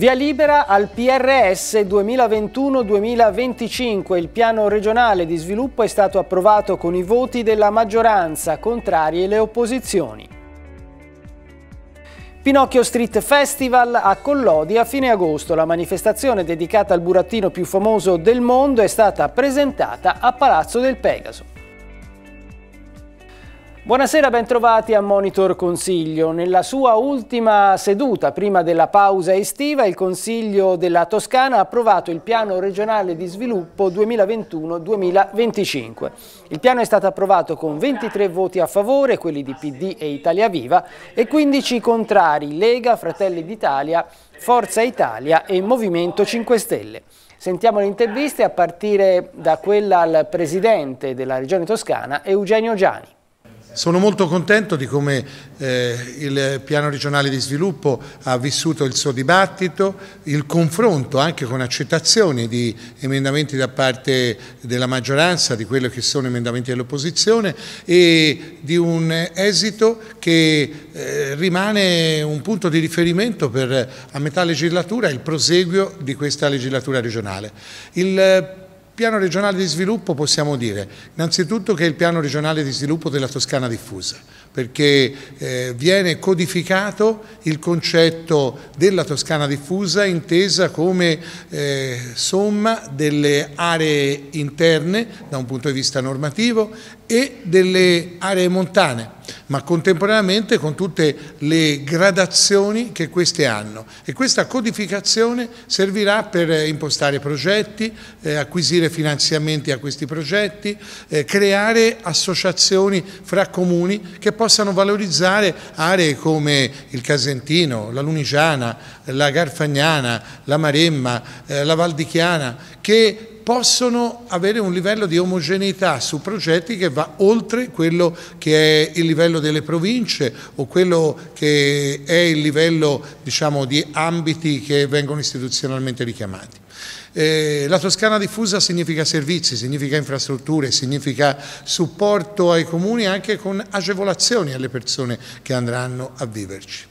Via libera al PRS 2021-2025. Il piano regionale di sviluppo è stato approvato con i voti della maggioranza, contrarie le opposizioni. Pinocchio Street Festival a Collodi a fine agosto. La manifestazione dedicata al burattino più famoso del mondo è stata presentata a Palazzo del Pegaso. Buonasera, bentrovati a Monitor Consiglio. Nella sua ultima seduta, prima della pausa estiva, il Consiglio della Toscana ha approvato il Piano regionale di sviluppo 2021-2025. Il piano è stato approvato con 23 voti a favore, quelli di PD e Italia Viva, e 15 contrari, Lega, Fratelli d'Italia, Forza Italia e Movimento 5 Stelle. Sentiamo le interviste a partire da quella al presidente della Regione Toscana, Eugenio Giani. Sono molto contento di come eh, il piano regionale di sviluppo ha vissuto il suo dibattito, il confronto anche con accettazioni di emendamenti da parte della maggioranza, di quelli che sono emendamenti dell'opposizione e di un esito che eh, rimane un punto di riferimento per a metà legislatura il proseguio di questa legislatura regionale. Il piano regionale di sviluppo possiamo dire innanzitutto che è il piano regionale di sviluppo della Toscana diffusa perché eh, viene codificato il concetto della Toscana diffusa intesa come eh, somma delle aree interne da un punto di vista normativo e delle aree montane, ma contemporaneamente con tutte le gradazioni che queste hanno. E questa codificazione servirà per impostare progetti, eh, acquisire finanziamenti a questi progetti, eh, creare associazioni fra comuni che possano valorizzare aree come il Casentino, la Lunigiana, la Garfagnana, la Maremma, eh, la Valdichiana, che possono avere un livello di omogeneità su progetti che va oltre quello che è il livello delle province o quello che è il livello diciamo, di ambiti che vengono istituzionalmente richiamati. Eh, la Toscana diffusa significa servizi, significa infrastrutture, significa supporto ai comuni anche con agevolazioni alle persone che andranno a viverci.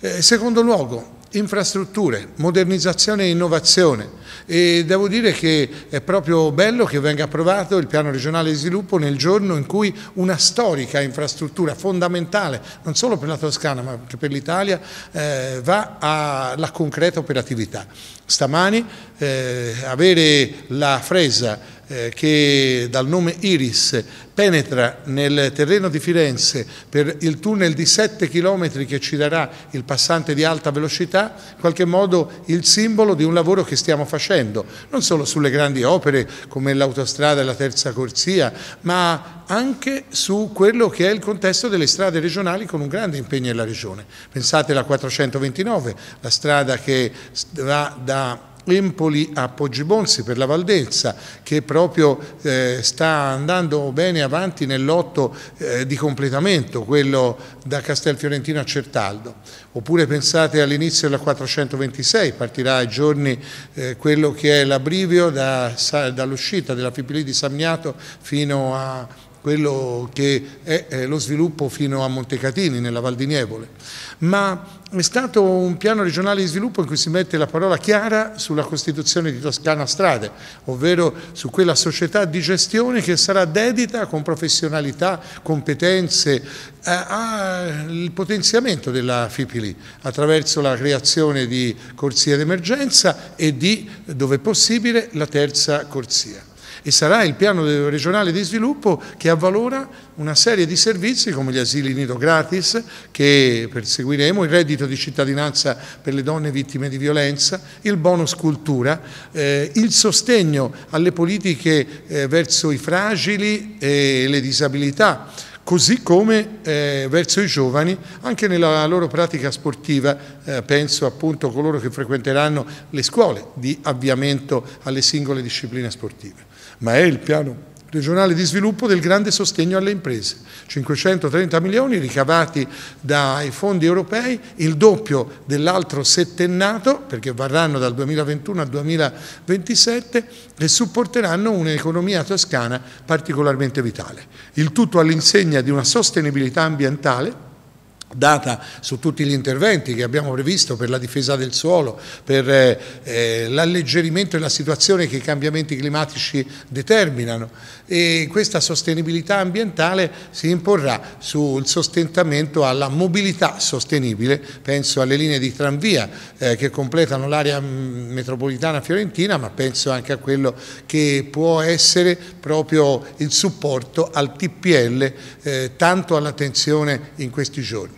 Eh, secondo luogo, infrastrutture, modernizzazione e innovazione e devo dire che è proprio bello che venga approvato il piano regionale di sviluppo nel giorno in cui una storica infrastruttura fondamentale non solo per la Toscana ma anche per l'Italia eh, va alla concreta operatività. Stamani eh, avere la Fresa eh, che dal nome Iris penetra nel terreno di Firenze per il tunnel di 7 km che ci darà il passante di alta velocità, in qualche modo il simbolo di un lavoro che stiamo facendo, non solo sulle grandi opere come l'autostrada e la terza corsia, ma anche su quello che è il contesto delle strade regionali con un grande impegno della Regione. Pensate alla 429, la strada che va da Empoli a Poggibonsi per la Valdelsa che proprio eh, sta andando bene avanti nell'otto eh, di completamento, quello da Castelfiorentino a Certaldo. Oppure pensate all'inizio della 426, partirà ai giorni eh, quello che è l'abrivio da, dall'uscita della Fipili di Samniato fino a quello che è lo sviluppo fino a Montecatini, nella Val di Nievole, ma è stato un piano regionale di sviluppo in cui si mette la parola chiara sulla costituzione di Toscana Strade, ovvero su quella società di gestione che sarà dedita con professionalità, competenze, eh, al potenziamento della FIPILI attraverso la creazione di corsie d'emergenza e di, dove possibile, la terza corsia e sarà il piano regionale di sviluppo che avvalora una serie di servizi come gli asili nido gratis che perseguiremo, il reddito di cittadinanza per le donne vittime di violenza, il bonus cultura, eh, il sostegno alle politiche eh, verso i fragili e le disabilità così come eh, verso i giovani, anche nella loro pratica sportiva, eh, penso appunto a coloro che frequenteranno le scuole di avviamento alle singole discipline sportive ma è il piano regionale di sviluppo del grande sostegno alle imprese. 530 milioni ricavati dai fondi europei, il doppio dell'altro settennato, perché varranno dal 2021 al 2027 e supporteranno un'economia toscana particolarmente vitale. Il tutto all'insegna di una sostenibilità ambientale data su tutti gli interventi che abbiamo previsto per la difesa del suolo, per eh, eh l'alleggerimento della situazione che i cambiamenti climatici determinano e questa sostenibilità ambientale si imporrà sul sostentamento alla mobilità sostenibile, penso alle linee di tranvia eh, che completano l'area mm, metropolitana fiorentina ma penso anche a quello che può essere proprio il supporto al TPL eh, tanto all'attenzione in questi giorni.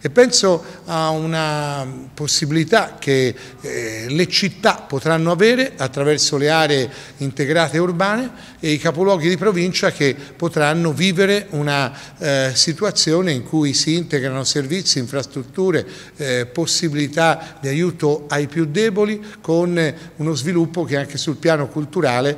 E penso a una possibilità che eh, le città potranno avere attraverso le aree integrate urbane e i capoluoghi di provincia che potranno vivere una eh, situazione in cui si integrano servizi, infrastrutture, eh, possibilità di aiuto ai più deboli con uno sviluppo che anche sul piano culturale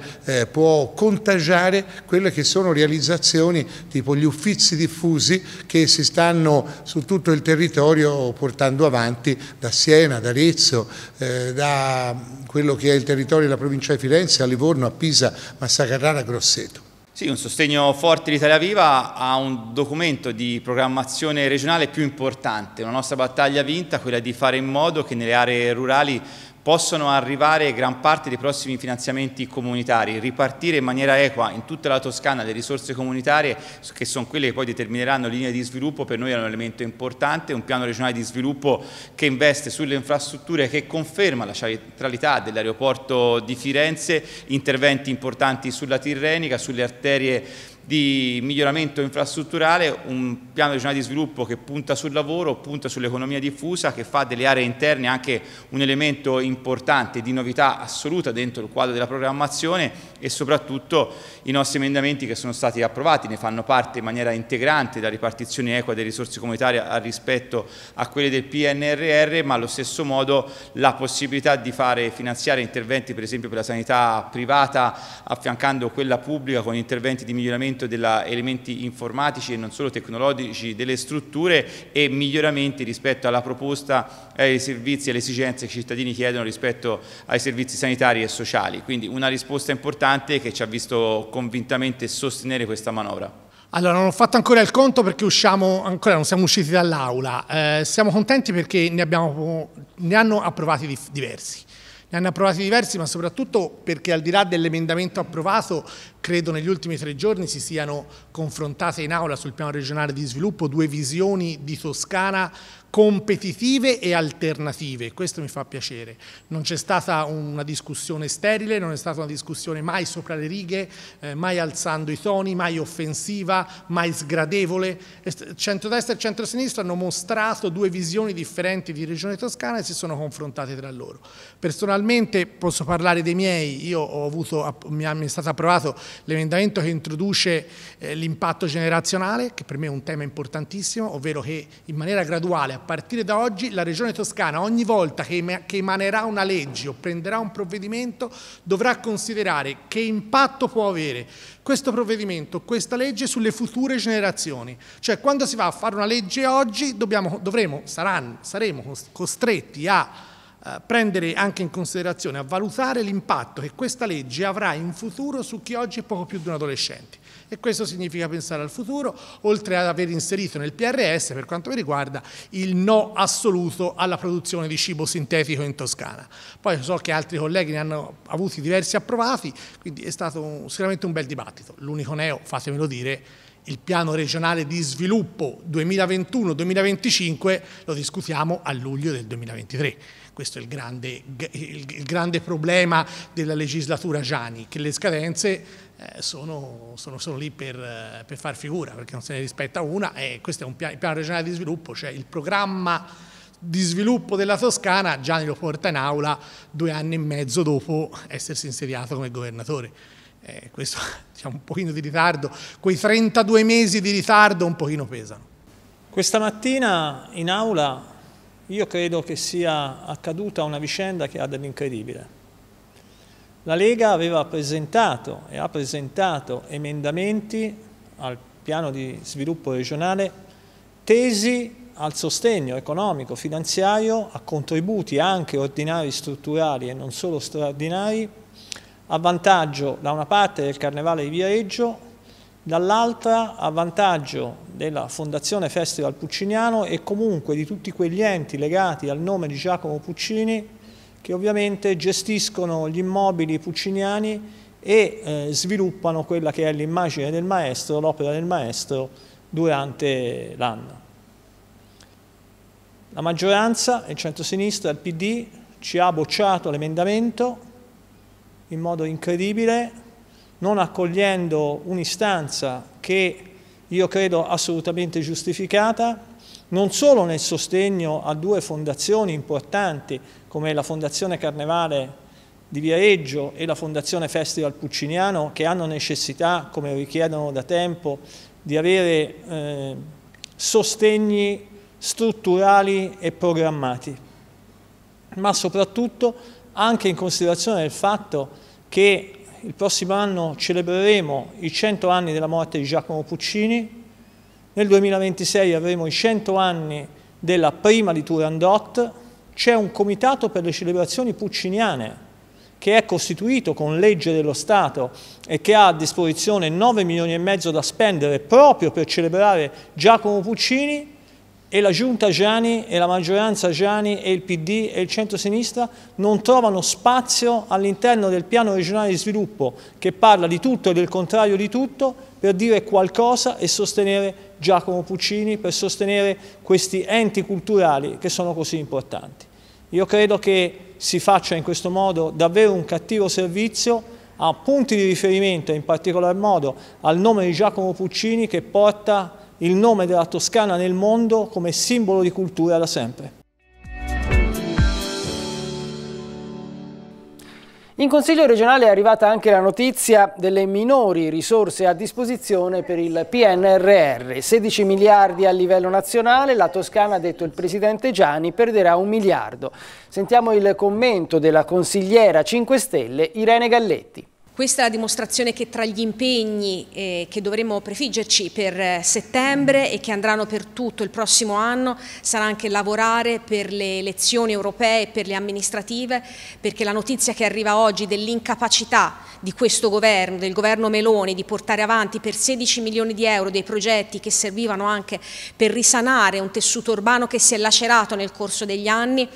può contagiare quelle che sono realizzazioni tipo gli uffizi diffusi che si stanno su tutto il il territorio portando avanti da Siena, da Arezzo, eh, da quello che è il territorio della provincia di Firenze, a Livorno, a Pisa, Massacarrara, Grosseto. Sì, un sostegno forte di Italia Viva a un documento di programmazione regionale più importante, una nostra battaglia vinta, quella di fare in modo che nelle aree rurali possono arrivare gran parte dei prossimi finanziamenti comunitari, ripartire in maniera equa in tutta la Toscana le risorse comunitarie che sono quelle che poi determineranno linee di sviluppo, per noi è un elemento importante, un piano regionale di sviluppo che investe sulle infrastrutture che conferma la centralità dell'aeroporto di Firenze, interventi importanti sulla Tirrenica, sulle arterie di miglioramento infrastrutturale, un piano regionale di sviluppo che punta sul lavoro, punta sull'economia diffusa, che fa delle aree interne anche un elemento importante di novità assoluta dentro il quadro della programmazione e soprattutto i nostri emendamenti che sono stati approvati, ne fanno parte in maniera integrante la ripartizione equa delle risorse comunitarie rispetto a quelle del PNRR, ma allo stesso modo la possibilità di fare finanziare interventi per esempio per la sanità privata affiancando quella pubblica con interventi di miglioramento miglioramento degli elementi informatici e non solo tecnologici delle strutture e miglioramenti rispetto alla proposta ai servizi e alle esigenze che i cittadini chiedono rispetto ai servizi sanitari e sociali. Quindi una risposta importante che ci ha visto convintamente sostenere questa manovra. Allora, non ho fatto ancora il conto perché usciamo, ancora non siamo usciti dall'aula. Eh, siamo contenti perché ne, abbiamo, ne hanno approvati diversi. Ne hanno approvati diversi, ma soprattutto perché al di là dell'emendamento approvato, credo negli ultimi tre giorni si siano confrontate in aula sul piano regionale di sviluppo due visioni di Toscana competitive e alternative, questo mi fa piacere. Non c'è stata una discussione sterile, non è stata una discussione mai sopra le righe, eh, mai alzando i toni, mai offensiva, mai sgradevole. Centrodestra e centrosinistra hanno mostrato due visioni differenti di Regione Toscana e si sono confrontate tra loro. Personalmente posso parlare dei miei, io ho avuto, mi è stato approvato l'emendamento che introduce eh, l'impatto generazionale, che per me è un tema importantissimo, ovvero che in maniera graduale, partire da oggi la Regione Toscana ogni volta che, emanerà una legge o prenderà un provvedimento dovrà considerare che impatto può avere questo provvedimento, questa legge sulle future generazioni. Cioè quando si va a fare una legge oggi dobbiamo, dovremo, saranno, saremo costretti a eh, prendere anche in considerazione, a valutare l'impatto che questa legge avrà in futuro su chi oggi è poco più di un adolescente. E questo significa pensare al futuro, oltre ad aver inserito nel PRS, per quanto mi riguarda, il no assoluto alla produzione di cibo sintetico in Toscana. Poi so che altri colleghi ne hanno avuti diversi approvati, quindi è stato un, sicuramente un bel dibattito. L'unico neo, fatemelo dire, il piano regionale di sviluppo 2021-2025 lo discutiamo a luglio del 2023. Questo è il grande, il grande problema della legislatura Gianni, che le scadenze eh, sono, sono, sono, lì per, eh, per, far figura, perché non se ne rispetta una e questo è un piano, piano regionale di sviluppo, cioè il programma di sviluppo della Toscana Gianni lo porta in aula due anni e mezzo dopo essersi insediato come governatore. Eh, questo diciamo, un pochino di ritardo, quei 32 mesi di ritardo un pochino pesano. Questa mattina in aula io credo che sia accaduta una vicenda che ha dell'incredibile. La Lega aveva presentato e ha presentato emendamenti al piano di sviluppo regionale tesi al sostegno economico, finanziario, a contributi anche ordinari strutturali e non solo straordinari, a vantaggio da una parte del Carnevale di Viareggio, dall'altra a vantaggio della Fondazione Festival Pucciniano e comunque di tutti quegli enti legati al nome di Giacomo Puccini che ovviamente gestiscono gli immobili pucciniani e eh, sviluppano quella che è l'immagine del maestro, l'opera del maestro durante l'anno. La maggioranza, il centrosinistra, il PD, ci ha bocciato l'emendamento in modo incredibile, non accogliendo un'istanza che io credo assolutamente giustificata, non solo nel sostegno a due fondazioni importanti come la Fondazione Carnevale di Viareggio e la Fondazione Festival Pucciniano che hanno necessità, come richiedono da tempo, di avere eh, sostegni strutturali e programmati, ma soprattutto anche in considerazione del fatto che il prossimo anno celebreremo i 100 anni della morte di Giacomo Puccini, nel 2026 avremo i 100 anni della prima di Turandot, c'è un comitato per le celebrazioni pucciniane che è costituito con legge dello Stato e che ha a disposizione 9 milioni e mezzo da spendere proprio per celebrare Giacomo Puccini, e la giunta Gianni e la maggioranza Gianni e il PD e il centro-sinistra non trovano spazio all'interno del piano regionale di sviluppo che parla di tutto e del contrario di tutto per dire qualcosa e sostenere Giacomo Puccini, per sostenere questi enti culturali che sono così importanti. Io credo che si faccia in questo modo davvero un cattivo servizio a punti di riferimento, in particolar modo al nome di Giacomo Puccini che porta il nome della Toscana nel mondo come simbolo di cultura da sempre. In Consiglio regionale è arrivata anche la notizia delle minori risorse a disposizione per il PNRR. 16 miliardi a livello nazionale, la Toscana, ha detto il presidente Gianni, perderà un miliardo. Sentiamo il commento della consigliera 5 Stelle Irene Galletti. Questa è la dimostrazione che tra gli impegni eh, che dovremo prefiggerci per eh, settembre e che andranno per tutto il prossimo anno sarà anche lavorare per le elezioni europee e per le amministrative perché la notizia che arriva oggi dell'incapacità di questo governo, del governo Meloni, di portare avanti per 16 milioni di euro dei progetti che servivano anche per risanare un tessuto urbano che si è lacerato nel corso degli anni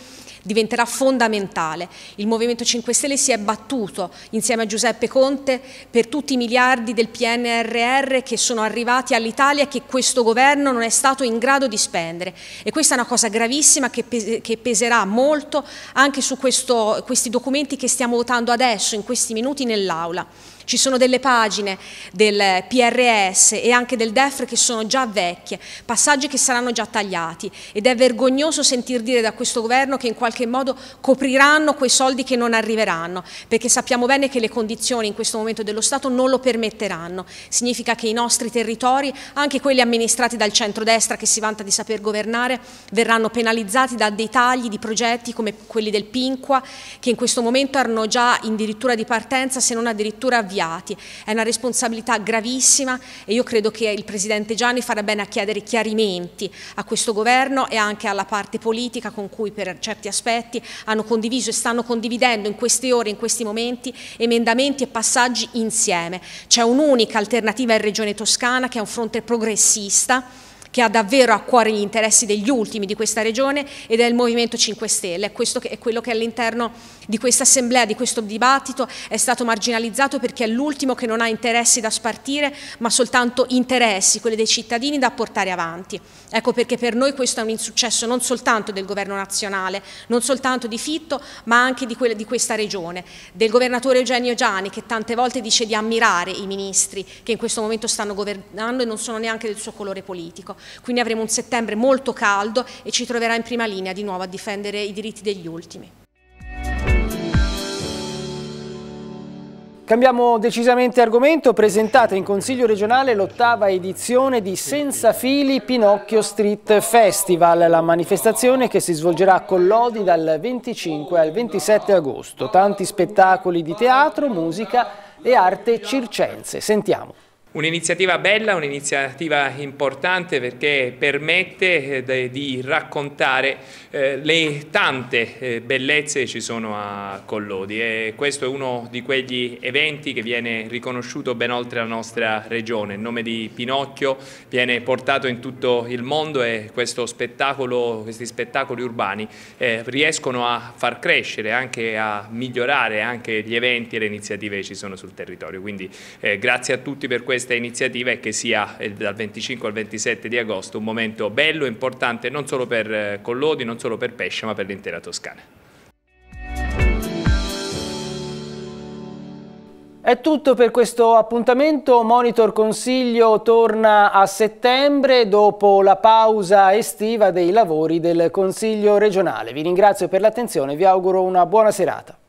diventerà fondamentale. Il Movimento 5 Stelle si è battuto insieme a Giuseppe Conte per tutti i miliardi del PNRR che sono arrivati all'Italia e che questo governo non è stato in grado di spendere e questa è una cosa gravissima che, pes che peserà molto anche su questo, questi documenti che stiamo votando adesso in questi minuti nell'Aula. Ci sono delle pagine del PRS e anche del DEF che sono già vecchie, passaggi che saranno già tagliati ed è vergognoso sentir dire da questo governo che in qualche modo copriranno quei soldi che non arriveranno, perché sappiamo bene che le condizioni in questo momento dello Stato non lo permetteranno. Significa che i nostri territori, anche quelli amministrati dal centrodestra che si vanta di saper governare, verranno penalizzati da dei tagli di progetti come quelli del Pinqua, che in questo momento erano già in dirittura di partenza, se non addirittura avviati sbagliati, è una responsabilità gravissima e io credo che il Presidente Gianni farà bene a chiedere chiarimenti a questo governo e anche alla parte politica con cui per certi aspetti hanno condiviso e stanno condividendo in queste ore, in questi momenti, emendamenti e passaggi insieme. C'è un'unica alternativa in Regione Toscana che è un fronte progressista che ha davvero a cuore gli interessi degli ultimi di questa regione ed è il Movimento 5 Stelle, è questo che è quello che all'interno di questa assemblea, di questo dibattito è stato marginalizzato perché è l'ultimo che non ha interessi da spartire ma soltanto interessi, quelli dei cittadini da portare avanti. Ecco perché per noi questo è un insuccesso non soltanto del governo nazionale, non soltanto di Fitto ma anche di, quella, di questa regione, del governatore Eugenio Gianni, che tante volte dice di ammirare i ministri che in questo momento stanno governando e non sono neanche del suo colore politico. Quindi avremo un settembre molto caldo e ci troverà in prima linea di nuovo a difendere i diritti degli ultimi. Cambiamo decisamente argomento, presentate in Consiglio regionale l'ottava edizione di Senza Fili Pinocchio Street Festival, la manifestazione che si svolgerà a Collodi dal 25 al 27 agosto. Tanti spettacoli di teatro, musica e arte circense. Sentiamo. Un'iniziativa bella, un'iniziativa importante perché permette eh, di raccontare eh, le tante eh, bellezze che ci sono a Collodi e questo è uno di quegli eventi che viene riconosciuto ben oltre la nostra regione. Il nome di Pinocchio viene portato in tutto il mondo e spettacolo, questi spettacoli urbani riescono a far crescere, anche a migliorare anche gli eventi e le iniziative che ci sono sul territorio. Quindi grazie a tutti per questo questa iniziativa e che sia eh, dal 25 al 27 di agosto un momento bello e importante non solo per eh, Collodi, non solo per Pesce, ma per l'intera Toscana. È tutto per questo appuntamento, Monitor Consiglio torna a settembre dopo la pausa estiva dei lavori del Consiglio regionale. Vi ringrazio per l'attenzione e vi auguro una buona serata.